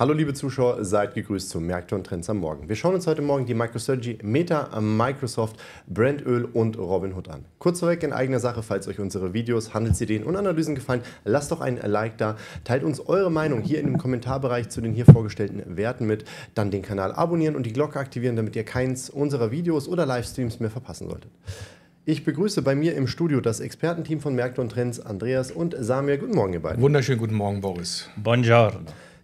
Hallo liebe Zuschauer, seid gegrüßt zu Märkte und Trends am Morgen. Wir schauen uns heute Morgen die MicroStrategy, Meta, Microsoft, Brandöl und Robinhood an. Kurz vorweg in eigener Sache, falls euch unsere Videos, Handelsideen und Analysen gefallen, lasst doch ein Like da, teilt uns eure Meinung hier in dem Kommentarbereich zu den hier vorgestellten Werten mit, dann den Kanal abonnieren und die Glocke aktivieren, damit ihr keins unserer Videos oder Livestreams mehr verpassen solltet. Ich begrüße bei mir im Studio das Expertenteam von Märkte und Trends, Andreas und Samir. Guten Morgen, ihr beiden. Wunderschönen guten Morgen, Boris. Buongiorno.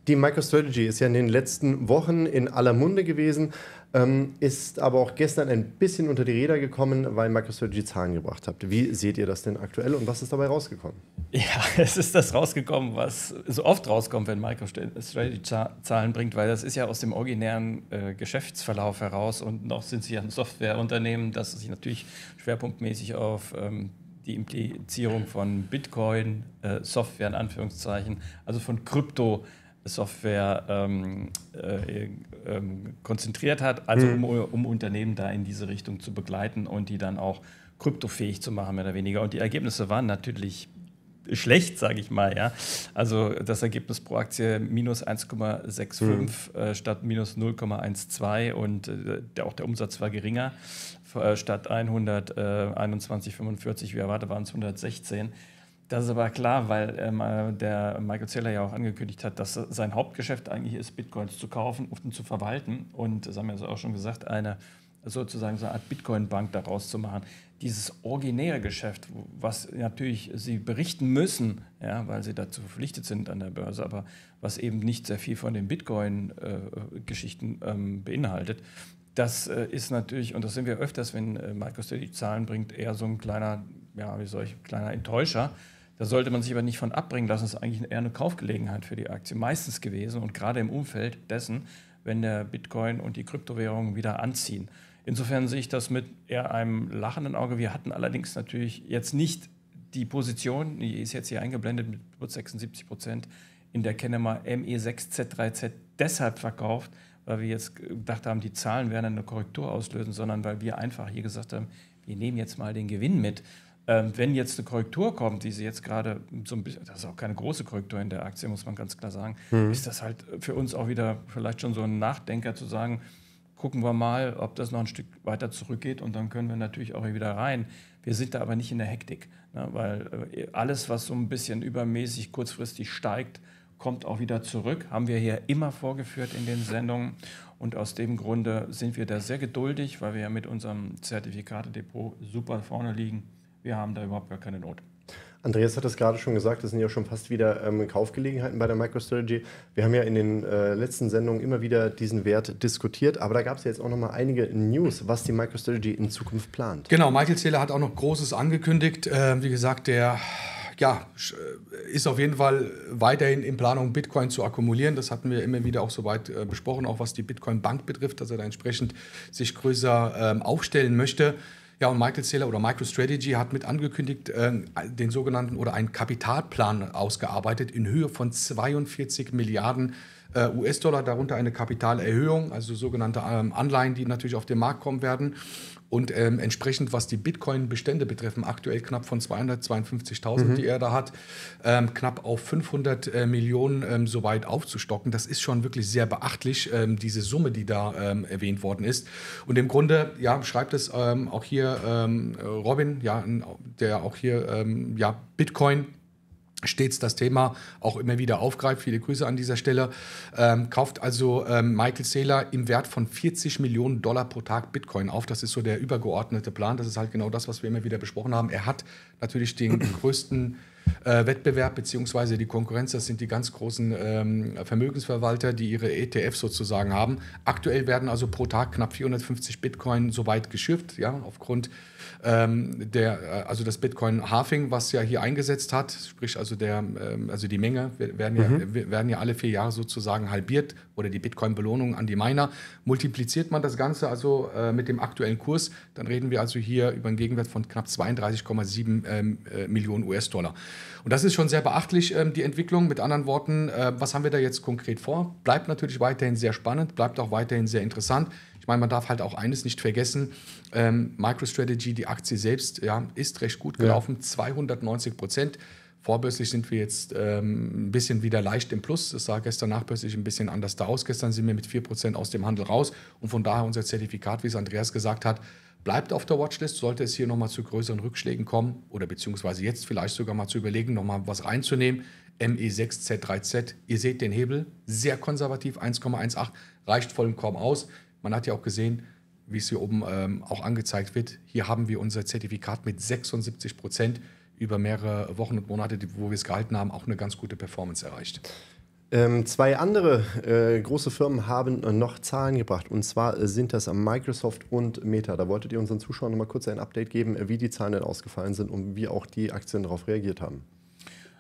Die MicroStrategy ist ja in den letzten Wochen in aller Munde gewesen, ähm, ist aber auch gestern ein bisschen unter die Räder gekommen, weil MicroStrategy Zahlen gebracht hat. Wie seht ihr das denn aktuell und was ist dabei rausgekommen? Ja, es ist das rausgekommen, was so oft rauskommt, wenn MicroStrategy Zahlen bringt, weil das ist ja aus dem originären äh, Geschäftsverlauf heraus und noch sind sie ja ein Softwareunternehmen, das sich natürlich schwerpunktmäßig auf ähm, die Implizierung von Bitcoin, äh, Software in Anführungszeichen, also von Krypto Software ähm, äh, äh, ähm, konzentriert hat, also mhm. um, um, Unternehmen da in diese Richtung zu begleiten und die dann auch kryptofähig zu machen, mehr oder weniger. Und die Ergebnisse waren natürlich schlecht, sage ich mal. Ja? Also das Ergebnis pro Aktie minus 1,65 mhm. äh, statt minus 0,12 und äh, der, auch der Umsatz war geringer. Äh, statt 121,45, wie erwartet, waren es 116. Das ist aber klar, weil ähm, äh, der Michael Saylor ja auch angekündigt hat, dass sein Hauptgeschäft eigentlich ist, Bitcoins zu kaufen und zu verwalten. Und das haben wir ja auch schon gesagt, eine sozusagen so eine Art Bitcoin-Bank daraus zu machen. Dieses originäre Geschäft, was natürlich sie berichten müssen, ja, weil sie dazu verpflichtet sind an der Börse, aber was eben nicht sehr viel von den Bitcoin-Geschichten äh, ähm, beinhaltet, das äh, ist natürlich, und das sind wir öfters, wenn äh, Microsoft die Zahlen bringt, eher so ein kleiner, ja, wie soll ich, kleiner Enttäuscher. Da sollte man sich aber nicht von abbringen lassen. Das ist eigentlich eher eine Kaufgelegenheit für die Aktie meistens gewesen und gerade im Umfeld dessen, wenn der Bitcoin und die Kryptowährungen wieder anziehen. Insofern sehe ich das mit eher einem lachenden Auge. Wir hatten allerdings natürlich jetzt nicht die Position, die ist jetzt hier eingeblendet mit 76 Prozent in der Kenema ME6Z3Z deshalb verkauft, weil wir jetzt gedacht haben, die Zahlen werden eine Korrektur auslösen, sondern weil wir einfach hier gesagt haben, wir nehmen jetzt mal den Gewinn mit. Ähm, wenn jetzt eine Korrektur kommt, die sie jetzt gerade so ein bisschen, das ist auch keine große Korrektur in der Aktie, muss man ganz klar sagen, mhm. ist das halt für uns auch wieder vielleicht schon so ein Nachdenker zu sagen, gucken wir mal, ob das noch ein Stück weiter zurückgeht und dann können wir natürlich auch hier wieder rein. Wir sind da aber nicht in der Hektik, ne? weil äh, alles, was so ein bisschen übermäßig kurzfristig steigt, kommt auch wieder zurück. Haben wir hier immer vorgeführt in den Sendungen. Und aus dem Grunde sind wir da sehr geduldig, weil wir ja mit unserem Zertifikatedepot super vorne liegen wir haben da überhaupt gar keine Not. Andreas hat es gerade schon gesagt, das sind ja schon fast wieder ähm, Kaufgelegenheiten bei der MicroStrategy. Wir haben ja in den äh, letzten Sendungen immer wieder diesen Wert diskutiert, aber da gab es ja jetzt auch noch mal einige News, was die MicroStrategy in Zukunft plant. Genau, Michael Zähler hat auch noch Großes angekündigt. Äh, wie gesagt, der ja, äh, ist auf jeden Fall weiterhin in Planung, Bitcoin zu akkumulieren. Das hatten wir immer wieder auch soweit äh, besprochen, auch was die Bitcoin-Bank betrifft, dass er da entsprechend sich größer ähm, aufstellen möchte. Ja, und Michael Saylor oder MicroStrategy hat mit angekündigt, äh, den sogenannten oder einen Kapitalplan ausgearbeitet in Höhe von 42 Milliarden äh, US-Dollar, darunter eine Kapitalerhöhung, also sogenannte ähm, Anleihen, die natürlich auf den Markt kommen werden. Und ähm, entsprechend, was die Bitcoin-Bestände betreffen, aktuell knapp von 252.000, mhm. die er da hat, ähm, knapp auf 500 äh, Millionen ähm, soweit aufzustocken. Das ist schon wirklich sehr beachtlich, ähm, diese Summe, die da ähm, erwähnt worden ist. Und im Grunde, ja, schreibt es ähm, auch hier Robin, ja, der auch hier, ja, Bitcoin stets das Thema auch immer wieder aufgreift. Viele Grüße an dieser Stelle. Ähm, kauft also ähm, Michael Saylor im Wert von 40 Millionen Dollar pro Tag Bitcoin auf. Das ist so der übergeordnete Plan. Das ist halt genau das, was wir immer wieder besprochen haben. Er hat natürlich den größten äh, Wettbewerb bzw. die Konkurrenz, das sind die ganz großen ähm, Vermögensverwalter, die ihre ETFs sozusagen haben. Aktuell werden also pro Tag knapp 450 Bitcoin soweit geschürft, ja, aufgrund ähm, der, äh, also das Bitcoin-Halving, was ja hier eingesetzt hat, sprich also der, ähm, also die Menge werden ja, mhm. werden ja alle vier Jahre sozusagen halbiert oder die Bitcoin-Belohnung an die Miner. Multipliziert man das Ganze also äh, mit dem aktuellen Kurs, dann reden wir also hier über einen Gegenwert von knapp 32,7 ähm, äh, Millionen US-Dollar. Und das ist schon sehr beachtlich, ähm, die Entwicklung. Mit anderen Worten, äh, was haben wir da jetzt konkret vor? Bleibt natürlich weiterhin sehr spannend, bleibt auch weiterhin sehr interessant. Ich meine, man darf halt auch eines nicht vergessen: ähm, MicroStrategy, die Aktie selbst, ja, ist recht gut gelaufen, ja. 290 Prozent. Vorbörslich sind wir jetzt ähm, ein bisschen wieder leicht im Plus. Das sah gestern nachbörslich ein bisschen anders aus. Gestern sind wir mit 4% aus dem Handel raus. Und von daher unser Zertifikat, wie es Andreas gesagt hat, bleibt auf der Watchlist, sollte es hier nochmal zu größeren Rückschlägen kommen oder beziehungsweise jetzt vielleicht sogar mal zu überlegen, nochmal was reinzunehmen. ME6Z3Z, ihr seht den Hebel, sehr konservativ, 1,18, reicht vollkommen aus. Man hat ja auch gesehen, wie es hier oben ähm, auch angezeigt wird, hier haben wir unser Zertifikat mit 76 Prozent über mehrere Wochen und Monate, wo wir es gehalten haben, auch eine ganz gute Performance erreicht. Ähm, zwei andere äh, große Firmen haben noch Zahlen gebracht. Und zwar äh, sind das Microsoft und Meta. Da wolltet ihr unseren Zuschauern noch mal kurz ein Update geben, äh, wie die Zahlen denn ausgefallen sind und wie auch die Aktien darauf reagiert haben.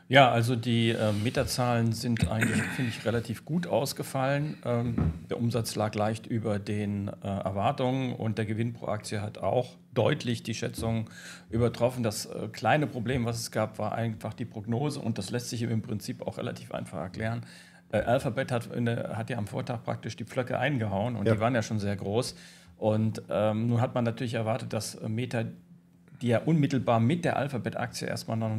Ja, also die äh, Meterzahlen sind eigentlich, finde ich, relativ gut ausgefallen. Ähm, der Umsatz lag leicht über den äh, Erwartungen und der Gewinn pro Aktie hat auch deutlich die Schätzungen übertroffen. Das äh, kleine Problem, was es gab, war einfach die Prognose und das lässt sich im Prinzip auch relativ einfach erklären. Äh, Alphabet hat, der, hat, ja am Vortag praktisch die Pflöcke eingehauen und ja. die waren ja schon sehr groß. Und ähm, nun hat man natürlich erwartet, dass Meta die ja unmittelbar mit der Alphabet-Aktie erstmal noch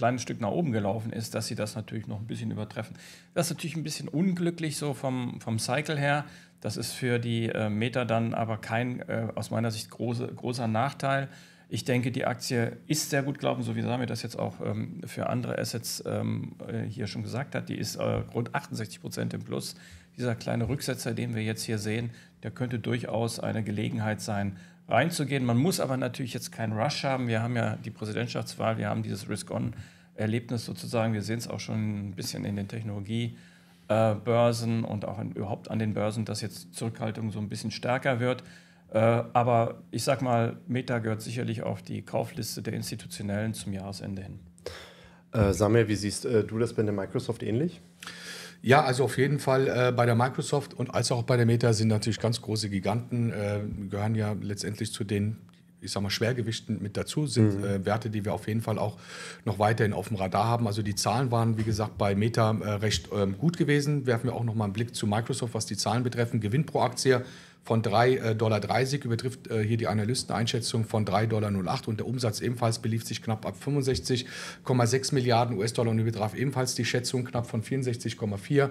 kleines Stück nach oben gelaufen ist, dass sie das natürlich noch ein bisschen übertreffen. Das ist natürlich ein bisschen unglücklich so vom, vom Cycle her. Das ist für die äh, Meta dann aber kein äh, aus meiner Sicht große, großer Nachteil. Ich denke, die Aktie ist sehr gut gelaufen, so wie Samir das jetzt auch ähm, für andere Assets ähm, äh, hier schon gesagt hat. Die ist äh, rund 68 Prozent im Plus. Dieser kleine Rücksetzer, den wir jetzt hier sehen, der könnte durchaus eine Gelegenheit sein, reinzugehen. Man muss aber natürlich jetzt keinen Rush haben. Wir haben ja die Präsidentschaftswahl, wir haben dieses Risk-On-Erlebnis sozusagen. Wir sehen es auch schon ein bisschen in den Technologiebörsen äh, und auch in, überhaupt an den Börsen, dass jetzt Zurückhaltung so ein bisschen stärker wird. Äh, aber ich sag mal, Meta gehört sicherlich auf die Kaufliste der Institutionellen zum Jahresende hin. Äh, Samir, wie siehst äh, du das bei der Microsoft ähnlich? Ja, also auf jeden Fall äh, bei der Microsoft und als auch bei der Meta sind natürlich ganz große Giganten, äh, gehören ja letztendlich zu den, ich sag mal, Schwergewichten mit dazu, sind mhm. äh, Werte, die wir auf jeden Fall auch noch weiterhin auf dem Radar haben. Also die Zahlen waren, wie gesagt, bei Meta äh, recht ähm, gut gewesen. Werfen wir auch nochmal einen Blick zu Microsoft, was die Zahlen betreffen. Gewinn pro Aktie von 3,30 äh, Dollar übertrifft äh, hier die Analysteneinschätzung von 3,08 Dollar und der Umsatz ebenfalls belief sich knapp ab 65,6 Milliarden US-Dollar und übertraf ebenfalls die Schätzung knapp von 64,4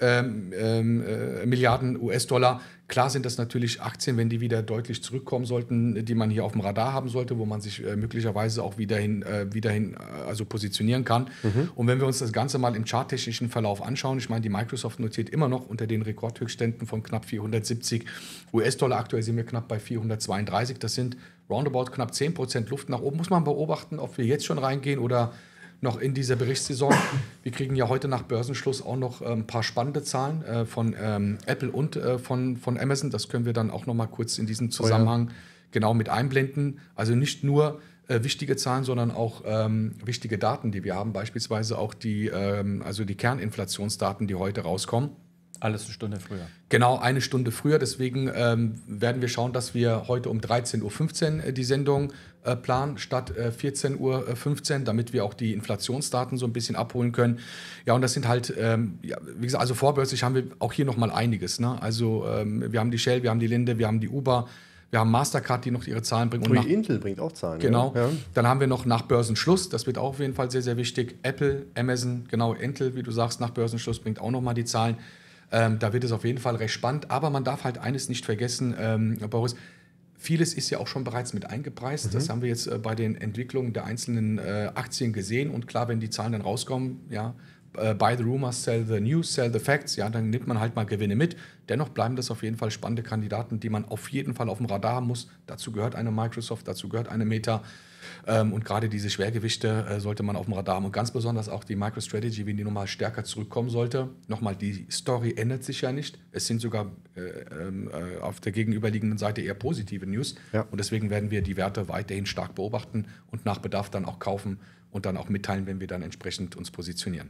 ähm, ähm, äh, Milliarden US-Dollar. Klar sind das natürlich Aktien, wenn die wieder deutlich zurückkommen sollten, die man hier auf dem Radar haben sollte, wo man sich äh, möglicherweise auch wieder hin, äh, wieder hin äh, also positionieren kann. Mhm. Und wenn wir uns das Ganze mal im charttechnischen Verlauf anschauen, ich meine, die Microsoft notiert immer noch unter den Rekordhöchstständen von knapp 470 US-Dollar. Aktuell sind wir knapp bei 432. Das sind roundabout knapp 10 Luft nach oben. Muss man beobachten, ob wir jetzt schon reingehen oder noch in dieser Berichtssaison. Wir kriegen ja heute nach Börsenschluss auch noch ein ähm, paar spannende Zahlen äh, von ähm, Apple und äh, von, von Amazon. Das können wir dann auch noch mal kurz in diesem Zusammenhang oh ja. genau mit einblenden. Also nicht nur äh, wichtige Zahlen, sondern auch ähm, wichtige Daten, die wir haben, beispielsweise auch die, ähm, also die Kerninflationsdaten, die heute rauskommen. Alles eine Stunde früher. Genau, eine Stunde früher. Deswegen ähm, werden wir schauen, dass wir heute um 13.15 Uhr äh, die Sendung äh, planen, statt äh, 14.15 Uhr, damit wir auch die Inflationsdaten so ein bisschen abholen können. Ja, und das sind halt, ähm, ja, wie gesagt, also vorbörslich haben wir auch hier nochmal einiges. Ne? Also ähm, wir haben die Shell, wir haben die Linde, wir haben die Uber. Wir haben Mastercard, die noch ihre Zahlen bringt. Und nach, Intel bringt auch Zahlen. Genau. Ja. Dann haben wir noch nach Börsenschluss, das wird auch auf jeden Fall sehr, sehr wichtig. Apple, Amazon, genau, Intel, wie du sagst, nach Börsenschluss bringt auch nochmal die Zahlen. Ähm, da wird es auf jeden Fall recht spannend. Aber man darf halt eines nicht vergessen, ähm, Boris. Vieles ist ja auch schon bereits mit eingepreist. Mhm. Das haben wir jetzt äh, bei den Entwicklungen der einzelnen äh, Aktien gesehen. Und klar, wenn die Zahlen dann rauskommen, ja, äh, buy the rumors, sell the news, sell the facts, ja, dann nimmt man halt mal Gewinne mit. Dennoch bleiben das auf jeden Fall spannende Kandidaten, die man auf jeden Fall auf dem Radar haben muss. Dazu gehört eine Microsoft, dazu gehört eine Meta. Ähm, und gerade diese Schwergewichte äh, sollte man auf dem Radar haben. Und ganz besonders auch die MicroStrategy, wenn die nochmal stärker zurückkommen sollte. Nochmal, die Story ändert sich ja nicht. Es sind sogar äh, ähm, äh, auf der gegenüberliegenden Seite eher positive News. Ja. Und deswegen werden wir die Werte weiterhin stark beobachten und nach Bedarf dann auch kaufen und dann auch mitteilen, wenn wir dann entsprechend uns positionieren.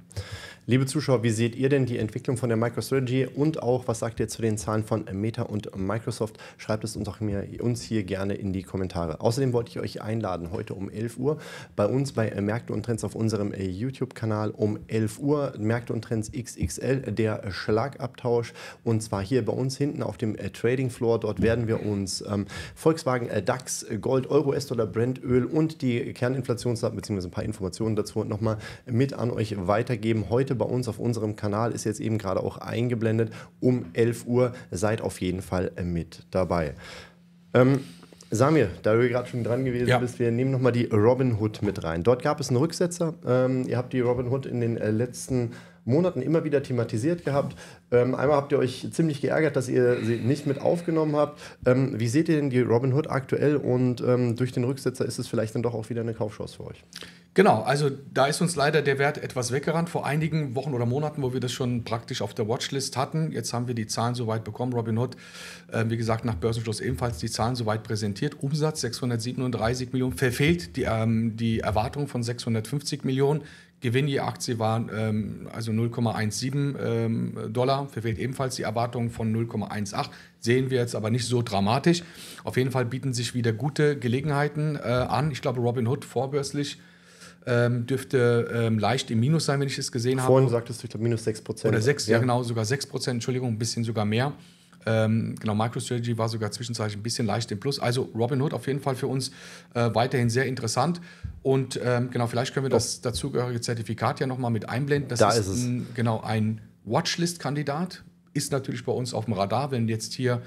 Liebe Zuschauer, wie seht ihr denn die Entwicklung von der MicroStrategy und auch was sagt ihr zu den Zahlen von Meta und Microsoft? Schreibt es uns auch mir, uns hier gerne in die Kommentare. Außerdem wollte ich euch einladen heute um 11 Uhr. Bei uns bei äh, Märkte und Trends auf unserem äh, YouTube-Kanal um 11 Uhr. Märkte und Trends XXL, der Schlagabtausch. Und zwar hier bei uns hinten auf dem äh, Trading Floor. Dort werden wir uns ähm, Volkswagen, DAX, Gold, Euro, S-Dollar, Brent, Öl und die Kerninflationsdaten bzw. ein paar Informationen dazu nochmal mit an euch weitergeben. Heute bei uns auf unserem Kanal ist jetzt eben gerade auch eingeblendet um 11 Uhr. Seid auf jeden Fall mit dabei. Ähm Samir, da du gerade schon dran gewesen ja. bist, wir nehmen nochmal die Robin Hood mit rein. Dort gab es einen Rücksetzer. Ähm, ihr habt die Robin Hood in den äh, letzten Monaten immer wieder thematisiert gehabt. Ähm, einmal habt ihr euch ziemlich geärgert, dass ihr sie nicht mit aufgenommen habt. Ähm, wie seht ihr denn die Robin Hood aktuell und ähm, durch den Rücksetzer ist es vielleicht dann doch auch wieder eine Kaufchance für euch? Genau, also da ist uns leider der Wert etwas weggerannt. Vor einigen Wochen oder Monaten, wo wir das schon praktisch auf der Watchlist hatten, jetzt haben wir die Zahlen soweit bekommen. Robinhood, äh, wie gesagt, nach Börsenschluss ebenfalls die Zahlen soweit präsentiert. Umsatz 637 Millionen, verfehlt die, ähm, die Erwartung von 650 Millionen. Gewinn je Aktie war ähm, also 0,17 ähm, Dollar, verfehlt ebenfalls die Erwartung von 0,18. Sehen wir jetzt aber nicht so dramatisch. Auf jeden Fall bieten sich wieder gute Gelegenheiten äh, an. Ich glaube, Robinhood vorbörslich ähm, dürfte ähm, leicht im Minus sein, wenn ich es gesehen Vorhin habe. Vorhin sagtest du, ich glaube, minus 6 Oder 6, ja. ja. genau, sogar 6 Entschuldigung, ein bisschen sogar mehr. Ähm, genau, MicroStrategy war sogar zwischenzeitlich ein bisschen leicht im Plus. Also Robinhood auf jeden Fall für uns äh, weiterhin sehr interessant. Und ähm, genau, vielleicht können wir das dazugehörige Zertifikat ja nochmal mit einblenden. Das da ist, ist ein, genau ein Watchlist-Kandidat, ist natürlich bei uns auf dem Radar, wenn jetzt hier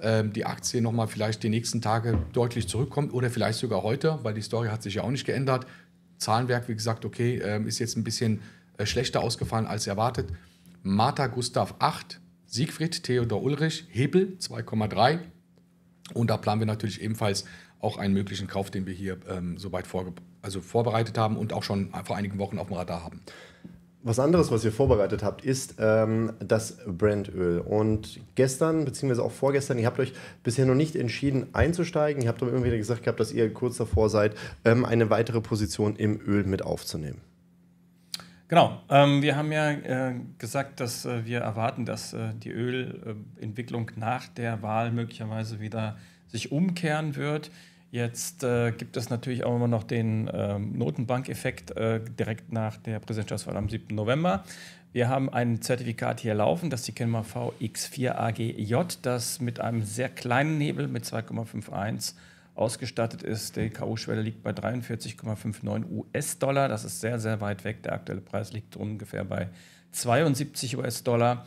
ähm, die Aktie nochmal vielleicht die nächsten Tage deutlich zurückkommt oder vielleicht sogar heute, weil die Story hat sich ja auch nicht geändert, Zahlenwerk, wie gesagt, okay, ähm, ist jetzt ein bisschen äh, schlechter ausgefallen als erwartet. Martha Gustav 8, Siegfried Theodor Ulrich, Hebel 2,3. Und da planen wir natürlich ebenfalls auch einen möglichen Kauf, den wir hier ähm, soweit also vorbereitet haben und auch schon vor einigen Wochen auf dem Radar haben. Was anderes, was ihr vorbereitet habt, ist ähm, das Brandöl. Und gestern, beziehungsweise auch vorgestern, ihr habt euch bisher noch nicht entschieden einzusteigen. Ihr habt aber immer wieder gesagt gehabt, dass ihr kurz davor seid, ähm, eine weitere Position im Öl mit aufzunehmen. Genau, ähm, wir haben ja äh, gesagt, dass äh, wir erwarten, dass äh, die Ölentwicklung nach der Wahl möglicherweise wieder sich umkehren wird. Jetzt äh, gibt es natürlich auch immer noch den ähm, Notenbank-Effekt äh, direkt nach der Präsidentschaftswahl am 7. November. Wir haben ein Zertifikat hier laufen, das ist die Kenma VX4 AGJ, das mit einem sehr kleinen Hebel mit 2,51 ausgestattet ist. Die K.O.-Schwelle liegt bei 43,59 US-Dollar. Das ist sehr, sehr weit weg. Der aktuelle Preis liegt ungefähr bei 72 US-Dollar.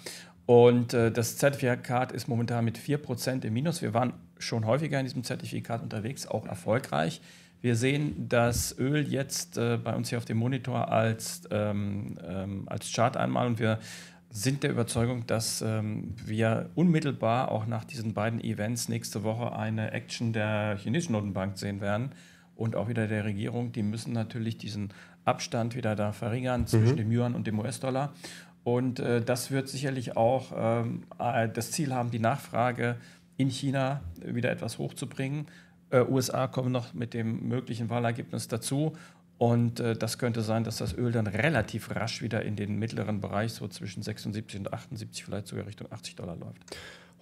Und äh, das Zertifikat ist momentan mit 4% im Minus. Wir waren schon häufiger in diesem Zertifikat unterwegs, auch erfolgreich. Wir sehen das Öl jetzt äh, bei uns hier auf dem Monitor als, ähm, ähm, als Chart einmal und wir sind der Überzeugung, dass ähm, wir unmittelbar auch nach diesen beiden Events nächste Woche eine Action der chinesischen Notenbank sehen werden und auch wieder der Regierung. Die müssen natürlich diesen Abstand wieder da verringern mhm. zwischen mhm. dem Yuan und dem US-Dollar. Und äh, das wird sicherlich auch ähm, äh, das Ziel haben, die Nachfrage in China wieder etwas hochzubringen. Äh, USA kommen noch mit dem möglichen Wahlergebnis dazu. Und äh, das könnte sein, dass das Öl dann relativ rasch wieder in den mittleren Bereich, so zwischen 76 und 78, vielleicht sogar Richtung 80 Dollar läuft.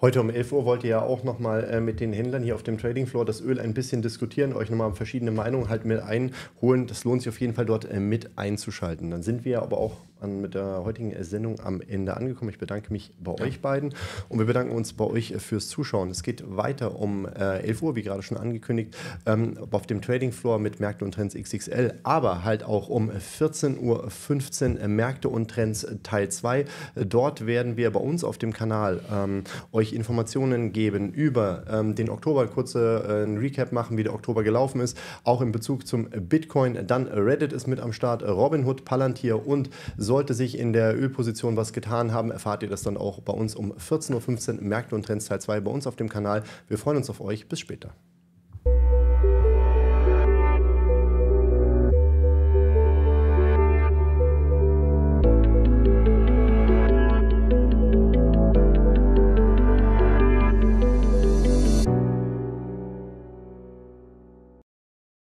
Heute um 11 Uhr wollt ihr ja auch nochmal äh, mit den Händlern hier auf dem Trading Floor das Öl ein bisschen diskutieren, euch nochmal verschiedene Meinungen halt mit einholen. Das lohnt sich auf jeden Fall dort äh, mit einzuschalten. Dann sind wir aber auch an, mit der heutigen Sendung am Ende angekommen. Ich bedanke mich bei ja. euch beiden und wir bedanken uns bei euch fürs Zuschauen. Es geht weiter um äh, 11 Uhr, wie gerade schon angekündigt, ähm, auf dem Trading Floor mit Märkte und Trends XXL, aber halt auch um 14.15 Uhr äh, Märkte und Trends Teil 2. Dort werden wir bei uns auf dem Kanal ähm, euch Informationen geben über ähm, den Oktober, kurze äh, Recap machen, wie der Oktober gelaufen ist, auch in Bezug zum Bitcoin. Dann Reddit ist mit am Start, Robinhood, Palantir und so sollte sich in der Ölposition was getan haben, erfahrt ihr das dann auch bei uns um 14.15 Uhr Märkte und Trends Teil 2 bei uns auf dem Kanal. Wir freuen uns auf euch. Bis später.